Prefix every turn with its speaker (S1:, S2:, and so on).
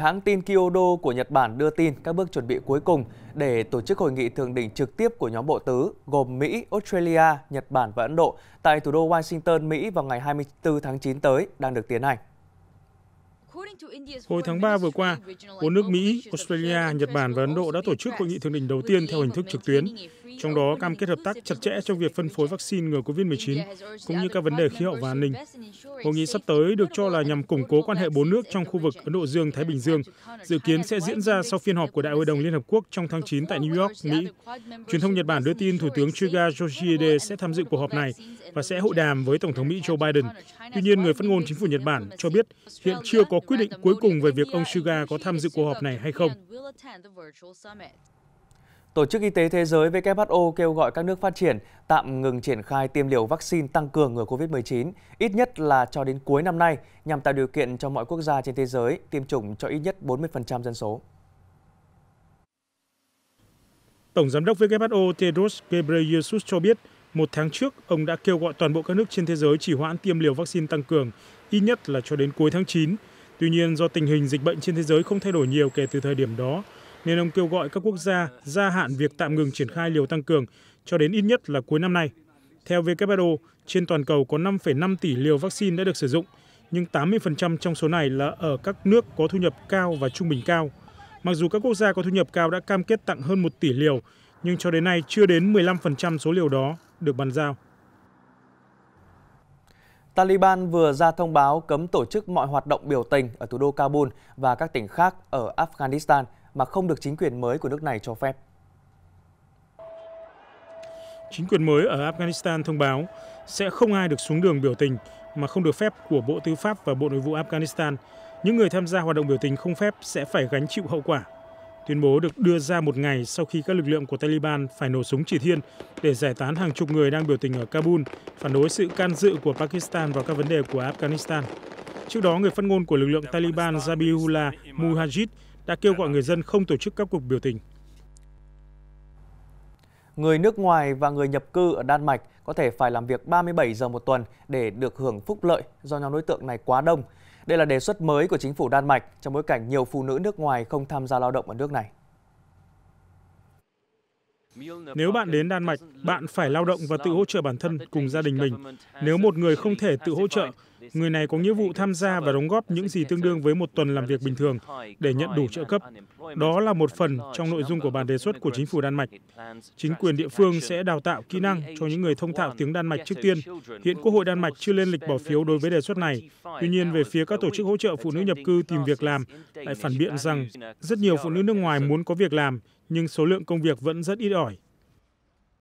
S1: Hãng tin Kyodo của Nhật Bản đưa tin các bước chuẩn bị cuối cùng để tổ chức hội nghị thượng đỉnh trực tiếp của nhóm bộ tứ gồm Mỹ, Australia, Nhật Bản và Ấn Độ tại thủ đô Washington, Mỹ vào ngày 24 tháng 9 tới đang được tiến hành. Hồi tháng 3 vừa qua, bốn nước Mỹ, Australia, Nhật Bản và Ấn Độ đã tổ chức hội nghị thượng đỉnh đầu tiên theo hình thức trực tuyến,
S2: trong đó cam kết hợp tác chặt chẽ trong việc phân phối vaccine ngừa COVID-19, cũng như các vấn đề khí hậu và an ninh. Hội nghị sắp tới được cho là nhằm củng cố quan hệ bốn nước trong khu vực Ấn Độ Dương-Thái Bình Dương, dự kiến sẽ diễn ra sau phiên họp của Đại hội đồng Liên Hợp Quốc trong tháng 9 tại New York, Mỹ. Truyền thông Nhật Bản đưa tin Thủ tướng Suga Yoshihide sẽ tham dự cuộc họp này và sẽ hội đàm với Tổng thống Mỹ Joe Biden. Tuy nhiên, người phát ngôn chính phủ Nhật Bản cho biết hiện chưa có quyết định cuối cùng về việc ông
S1: Suga có tham dự cuộc họp này hay không. Tổ chức Y tế Thế giới WHO kêu gọi các nước phát triển tạm ngừng triển khai tiêm liều vaccine tăng cường ngừa COVID-19, ít nhất là cho đến cuối năm nay, nhằm tạo điều kiện cho mọi quốc gia trên thế giới tiêm chủng cho ít nhất 40% dân số. Tổng Giám đốc
S2: WHO Tedros Ghebreyesus cho biết, một tháng trước, ông đã kêu gọi toàn bộ các nước trên thế giới chỉ hoãn tiêm liều vaccine tăng cường, ít nhất là cho đến cuối tháng 9, Tuy nhiên, do tình hình dịch bệnh trên thế giới không thay đổi nhiều kể từ thời điểm đó, nên ông kêu gọi các quốc gia gia hạn việc tạm ngừng triển khai liều tăng cường cho đến ít nhất là cuối năm nay. Theo WHO, trên toàn cầu có 5,5 tỷ liều vaccine đã được sử dụng, nhưng 80% trong số này là ở các nước có thu nhập cao và trung bình cao. Mặc dù các quốc gia có thu nhập cao đã cam kết tặng hơn 1 tỷ liều, nhưng cho đến nay chưa đến 15% số liều đó được bàn giao.
S1: Taliban vừa ra thông báo cấm tổ chức mọi hoạt động biểu tình ở thủ đô Kabul và các tỉnh khác ở Afghanistan mà không được chính quyền mới của nước này cho phép.
S2: Chính quyền mới ở Afghanistan thông báo sẽ không ai được xuống đường biểu tình mà không được phép của Bộ Tư pháp và Bộ Nội vụ Afghanistan. Những người tham gia hoạt động biểu tình không phép sẽ phải gánh chịu hậu quả tuyên bố được đưa ra một ngày sau khi các lực lượng của taliban phải nổ súng chỉ thiên để giải tán hàng chục người đang biểu tình ở kabul phản đối sự can dự của pakistan vào các vấn đề của afghanistan trước đó người phát ngôn của lực lượng taliban zabihullah
S1: mujahid đã kêu gọi người dân không tổ chức các cuộc biểu tình người nước ngoài và người nhập cư ở Đan Mạch có thể phải làm việc 37 giờ một tuần để được hưởng phúc lợi do nhóm đối tượng này quá đông. Đây là đề xuất mới của chính phủ Đan Mạch trong bối cảnh nhiều phụ nữ nước ngoài không tham gia lao động ở nước này.
S2: Nếu bạn đến Đan Mạch, bạn phải lao động và tự hỗ trợ bản thân cùng gia đình mình. Nếu một người không thể tự hỗ trợ, người này có nghĩa vụ tham gia và đóng góp những gì tương đương với một tuần làm việc bình thường để nhận đủ trợ cấp đó là một phần trong nội dung của bản đề xuất của chính phủ đan mạch chính quyền địa phương sẽ đào tạo kỹ năng cho những người thông thạo tiếng đan mạch trước tiên hiện quốc hội đan mạch chưa lên lịch bỏ phiếu đối với đề xuất này tuy nhiên về phía các tổ chức hỗ trợ phụ nữ nhập cư tìm việc làm lại phản biện rằng rất nhiều phụ nữ nước ngoài muốn có việc làm nhưng số lượng công việc vẫn rất ít ỏi